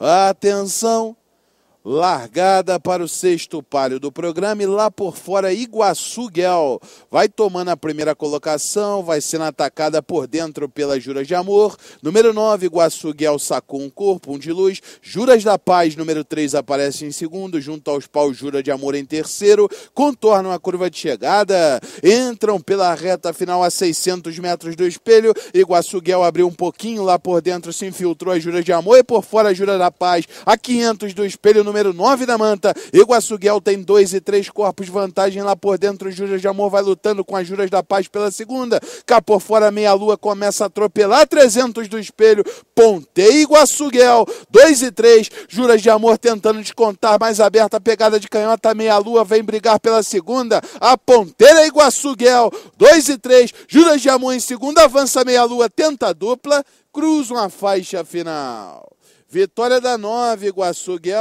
Atenção, largada para o sexto palio do programa e lá por fora Iguaçu Guel vai tomando a primeira colocação, vai sendo atacada por dentro pela Juras de Amor. Número 9, Iguaçu Guel sacou um corpo, um de luz. Juras da Paz, número 3, aparece em segundo, junto aos paus Jura de Amor em terceiro, contornam a curva de chegada, entram pela reta final a 600 metros do espelho. Iguaçu Guel abriu um pouquinho lá por dentro, se infiltrou a Jura de Amor e por fora a Jura da Paz a 500 do espelho número 9 da manta. Iguaçuguel tem dois e três corpos vantagem lá por dentro. Juras de Amor vai lutando com as Juras da Paz pela segunda. Cá por fora, meia lua começa a atropelar 300 do espelho. Pontei Iguaçuguel, 2 e 3. Juras de Amor tentando descontar, mais aberta a pegada de canhota. Meia lua vem brigar pela segunda. A ponteira Iguaçuguel, 2 e 3. Juras de Amor em segunda, avança meia lua, tenta a dupla, cruza uma faixa final. Vitória da 9, Iguaçuguel.